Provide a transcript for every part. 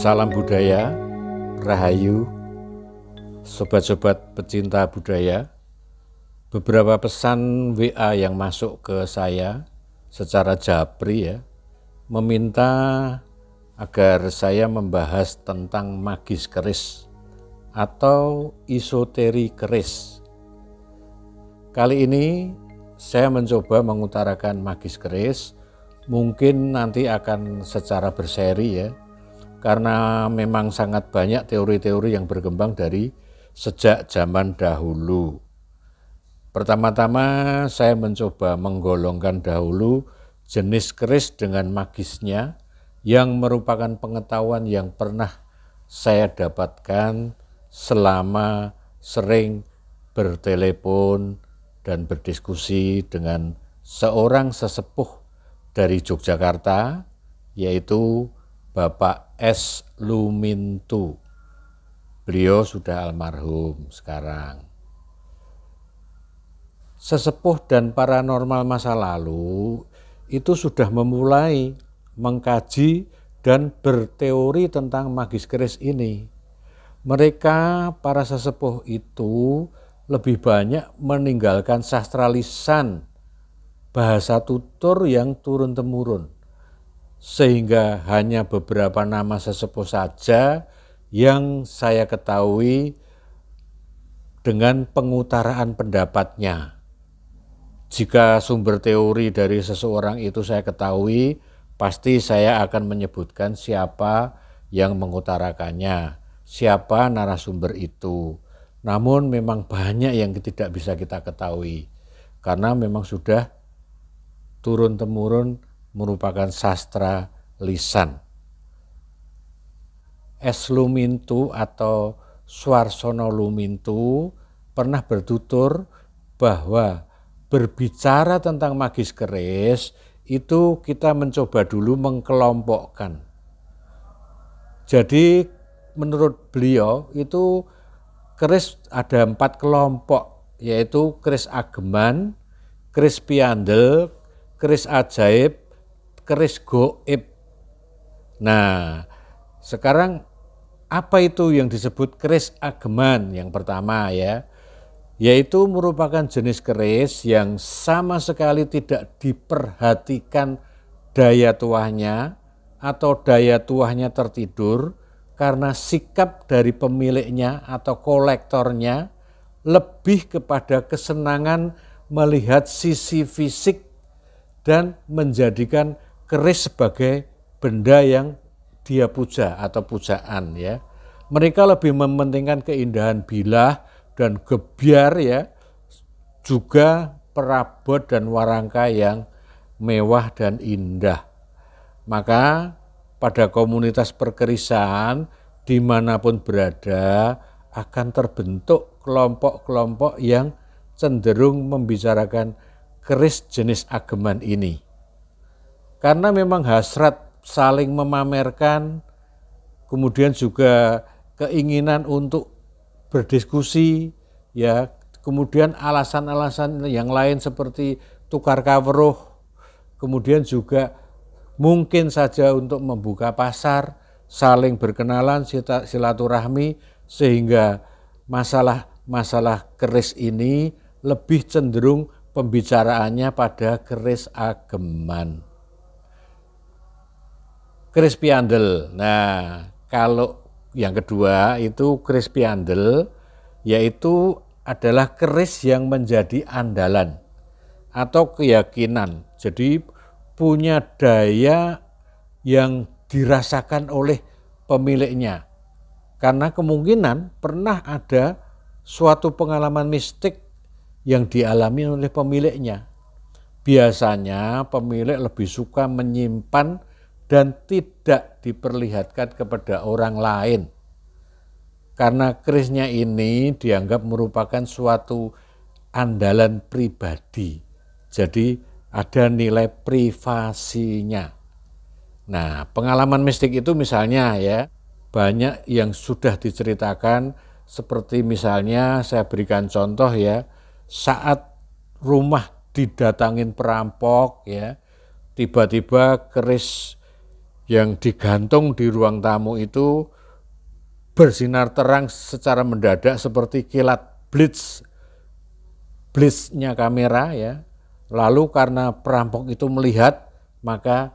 Salam budaya, rahayu, sobat-sobat pecinta budaya. Beberapa pesan WA yang masuk ke saya secara japri ya, meminta agar saya membahas tentang magis keris atau isoteri keris. Kali ini saya mencoba mengutarakan magis keris, mungkin nanti akan secara berseri ya, karena memang sangat banyak teori-teori yang berkembang dari sejak zaman dahulu. Pertama-tama saya mencoba menggolongkan dahulu jenis keris dengan magisnya yang merupakan pengetahuan yang pernah saya dapatkan selama sering bertelepon dan berdiskusi dengan seorang sesepuh dari Yogyakarta yaitu Bapak S. Lumintu. Beliau sudah almarhum sekarang. Sesepuh dan paranormal masa lalu itu sudah memulai mengkaji dan berteori tentang magis keris ini. Mereka para sesepuh itu lebih banyak meninggalkan sastra lisan bahasa tutur yang turun-temurun sehingga hanya beberapa nama sesepuh saja yang saya ketahui dengan pengutaraan pendapatnya. Jika sumber teori dari seseorang itu saya ketahui, pasti saya akan menyebutkan siapa yang mengutarakannya, siapa narasumber itu. Namun memang banyak yang tidak bisa kita ketahui karena memang sudah turun temurun merupakan sastra lisan. Es Lumintu atau Suarsono Lumintu pernah bertutur bahwa berbicara tentang magis keris itu kita mencoba dulu mengkelompokkan. Jadi menurut beliau itu keris ada empat kelompok yaitu keris ageman, keris piandel, keris ajaib, keris goib. Nah, sekarang apa itu yang disebut keris ageman yang pertama ya? Yaitu merupakan jenis keris yang sama sekali tidak diperhatikan daya tuahnya atau daya tuahnya tertidur karena sikap dari pemiliknya atau kolektornya lebih kepada kesenangan melihat sisi fisik dan menjadikan keris sebagai benda yang dia puja atau pujaan ya. Mereka lebih mementingkan keindahan bilah dan gebyar ya, juga perabot dan warangka yang mewah dan indah. Maka pada komunitas perkerisan dimanapun berada akan terbentuk kelompok-kelompok yang cenderung membicarakan keris jenis ageman ini. Karena memang hasrat saling memamerkan, kemudian juga keinginan untuk berdiskusi, ya, kemudian alasan-alasan yang lain seperti tukar kawruh, kemudian juga mungkin saja untuk membuka pasar, saling berkenalan, silaturahmi, sehingga masalah-masalah keris ini lebih cenderung pembicaraannya pada keris ageman crispy andel. Nah, kalau yang kedua itu crispy andel yaitu adalah keris yang menjadi andalan atau keyakinan. Jadi punya daya yang dirasakan oleh pemiliknya. Karena kemungkinan pernah ada suatu pengalaman mistik yang dialami oleh pemiliknya. Biasanya pemilik lebih suka menyimpan dan tidak diperlihatkan kepada orang lain. Karena kerisnya ini dianggap merupakan suatu andalan pribadi. Jadi ada nilai privasinya. Nah, pengalaman mistik itu misalnya ya, banyak yang sudah diceritakan seperti misalnya saya berikan contoh ya, saat rumah didatangin perampok ya, tiba-tiba keris yang digantung di ruang tamu itu bersinar terang secara mendadak seperti kilat blitz blitznya kamera ya lalu karena perampok itu melihat maka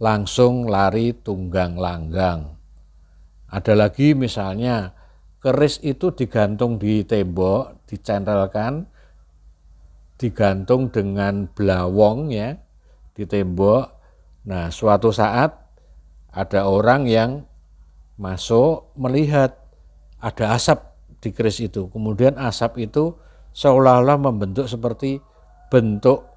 langsung lari tunggang langgang ada lagi misalnya keris itu digantung di tembok dicentelkan digantung dengan belawong ya di tembok Nah, suatu saat ada orang yang masuk melihat ada asap di keris itu. Kemudian asap itu seolah-olah membentuk seperti bentuk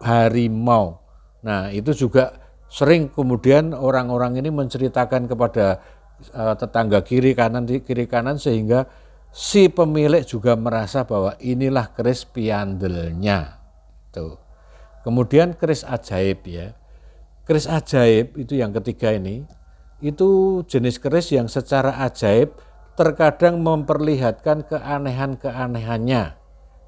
harimau. Nah, itu juga sering kemudian orang-orang ini menceritakan kepada eh, tetangga kiri kanan kiri kanan sehingga si pemilik juga merasa bahwa inilah keris piandelnya. Tuh. Kemudian keris ajaib ya keris ajaib itu yang ketiga ini itu jenis keris yang secara ajaib terkadang memperlihatkan keanehan-keanehannya.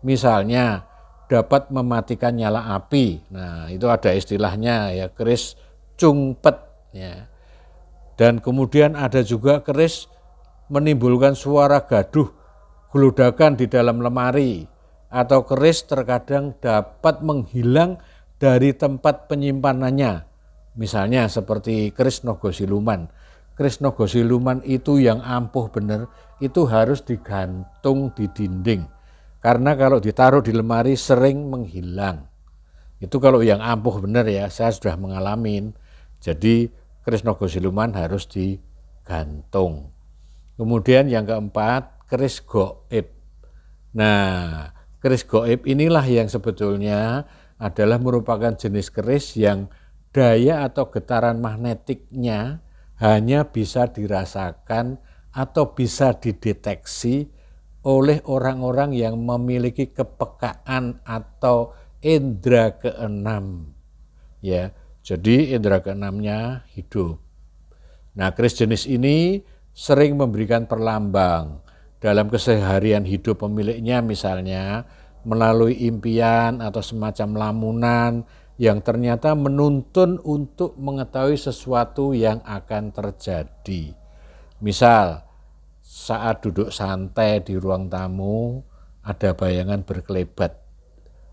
Misalnya dapat mematikan nyala api. Nah, itu ada istilahnya ya keris cungpet ya. Dan kemudian ada juga keris menimbulkan suara gaduh geludakan di dalam lemari atau keris terkadang dapat menghilang dari tempat penyimpanannya Misalnya seperti krisnogosiluman, krisnogosiluman Krishna Gosiluman itu yang ampuh benar, itu harus digantung di dinding. Karena kalau ditaruh di lemari sering menghilang. Itu kalau yang ampuh benar ya, saya sudah mengalami. Jadi krisnogosiluman Gosiluman harus digantung. Kemudian yang keempat, Kris Goib. Nah, keris goib inilah yang sebetulnya adalah merupakan jenis keris yang daya atau getaran magnetiknya hanya bisa dirasakan atau bisa dideteksi oleh orang-orang yang memiliki kepekaan atau indera keenam. Ya, jadi indera keenamnya hidup. Nah, keris jenis ini sering memberikan perlambang dalam keseharian hidup pemiliknya misalnya melalui impian atau semacam lamunan yang ternyata menuntun untuk mengetahui sesuatu yang akan terjadi. Misal, saat duduk santai di ruang tamu, ada bayangan berkelebat,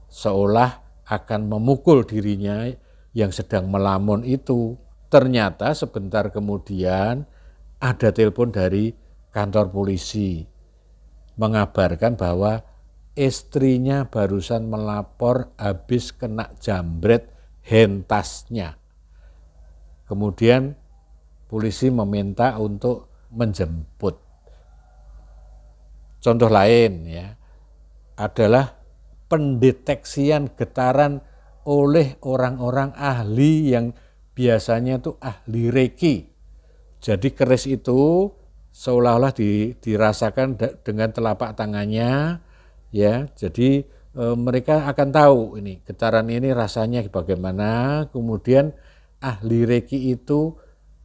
seolah akan memukul dirinya yang sedang melamun itu. Ternyata sebentar kemudian ada telepon dari kantor polisi mengabarkan bahwa istrinya barusan melapor habis kena jambret hentasnya. Kemudian polisi meminta untuk menjemput. Contoh lain ya adalah pendeteksian getaran oleh orang-orang ahli yang biasanya itu ahli reiki. Jadi keris itu seolah-olah dirasakan dengan telapak tangannya, ya jadi e, mereka akan tahu ini getaran ini rasanya bagaimana kemudian ahli reiki itu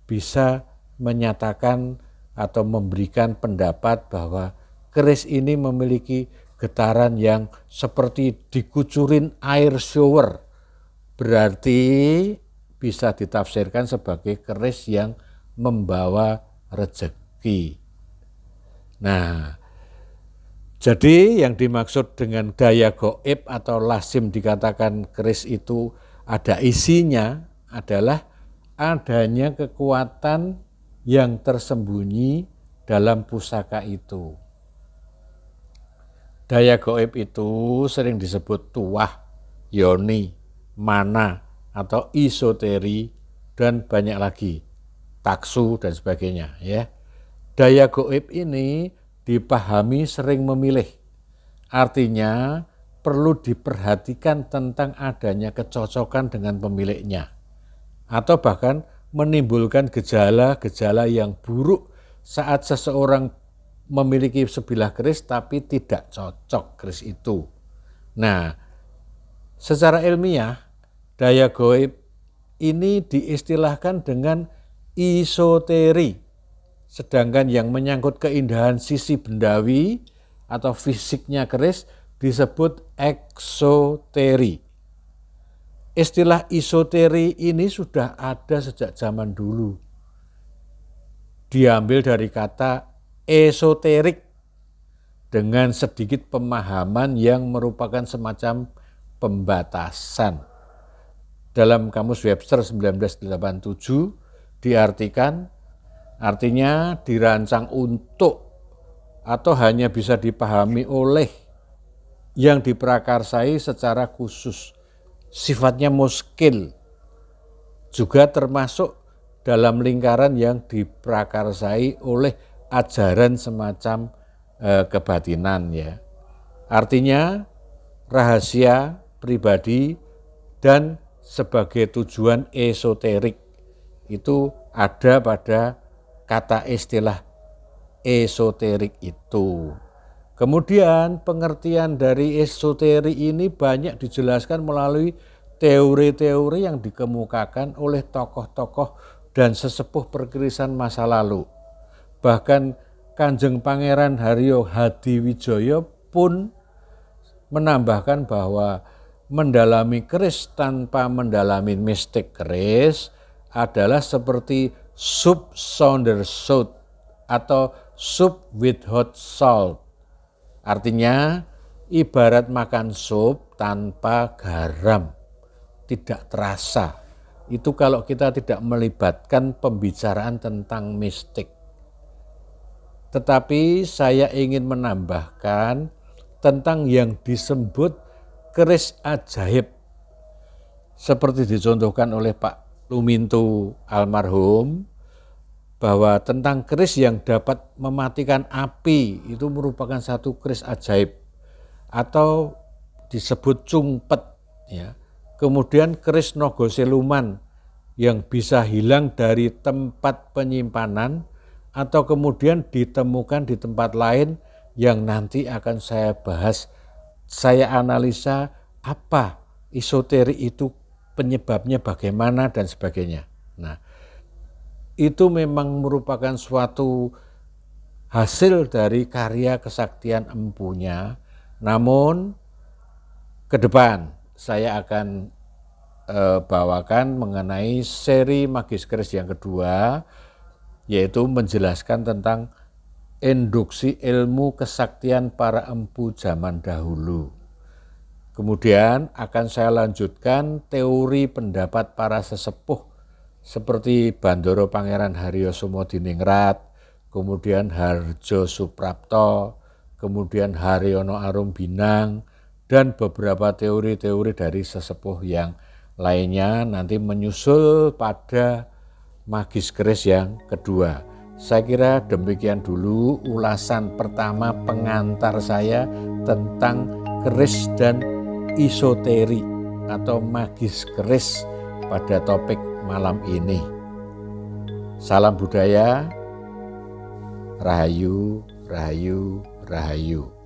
bisa menyatakan atau memberikan pendapat bahwa keris ini memiliki getaran yang seperti dikucurin air shower berarti bisa ditafsirkan sebagai keris yang membawa rezeki. Nah, jadi yang dimaksud dengan daya goib atau lasim dikatakan keris itu ada isinya adalah adanya kekuatan yang tersembunyi dalam pusaka itu. Daya goib itu sering disebut tuah, yoni, mana, atau isoteri, dan banyak lagi, taksu dan sebagainya. Ya. Daya goib ini dipahami sering memilih. Artinya perlu diperhatikan tentang adanya kecocokan dengan pemiliknya. Atau bahkan menimbulkan gejala-gejala yang buruk saat seseorang memiliki sebilah keris tapi tidak cocok keris itu. Nah, secara ilmiah daya goib ini diistilahkan dengan isoteri Sedangkan yang menyangkut keindahan sisi bendawi atau fisiknya keris disebut eksoteri. Istilah isoteri ini sudah ada sejak zaman dulu. Diambil dari kata esoterik dengan sedikit pemahaman yang merupakan semacam pembatasan. Dalam kamus Webster 1987 diartikan Artinya dirancang untuk atau hanya bisa dipahami oleh yang diprakarsai secara khusus. Sifatnya muskil juga termasuk dalam lingkaran yang diprakarsai oleh ajaran semacam eh, kebatinan ya. Artinya rahasia pribadi dan sebagai tujuan esoterik itu ada pada kata istilah esoterik itu. Kemudian pengertian dari esoterik ini banyak dijelaskan melalui teori-teori yang dikemukakan oleh tokoh-tokoh dan sesepuh perkirisan masa lalu. Bahkan Kanjeng Pangeran Haryo Hadiwijoyo pun menambahkan bahwa mendalami keris tanpa mendalami mistik keris adalah seperti Soup sounder salt atau soup with hot salt. Artinya ibarat makan sup tanpa garam, tidak terasa. Itu kalau kita tidak melibatkan pembicaraan tentang mistik. Tetapi saya ingin menambahkan tentang yang disebut keris ajaib. Seperti dicontohkan oleh Pak Lumintu almarhum, bahwa tentang keris yang dapat mematikan api itu merupakan satu keris ajaib atau disebut cungpet ya. Kemudian keris nogo seluman yang bisa hilang dari tempat penyimpanan atau kemudian ditemukan di tempat lain yang nanti akan saya bahas. Saya analisa apa isoteri itu penyebabnya bagaimana dan sebagainya. Nah, itu memang merupakan suatu hasil dari karya kesaktian empunya. Namun ke depan saya akan e, bawakan mengenai seri Magis Kris yang kedua yaitu menjelaskan tentang induksi ilmu kesaktian para empu zaman dahulu. Kemudian akan saya lanjutkan teori pendapat para sesepuh seperti Bandoro Pangeran Haryo Sumodiningrat, kemudian Harjo Suprapto, kemudian Haryono Arum Binang, dan beberapa teori-teori dari sesepuh yang lainnya nanti menyusul pada magis keris yang kedua. Saya kira demikian dulu ulasan pertama pengantar saya tentang keris dan isoteri atau magis keris pada topik malam ini. Salam budaya, Rahayu, Rahayu, Rahayu.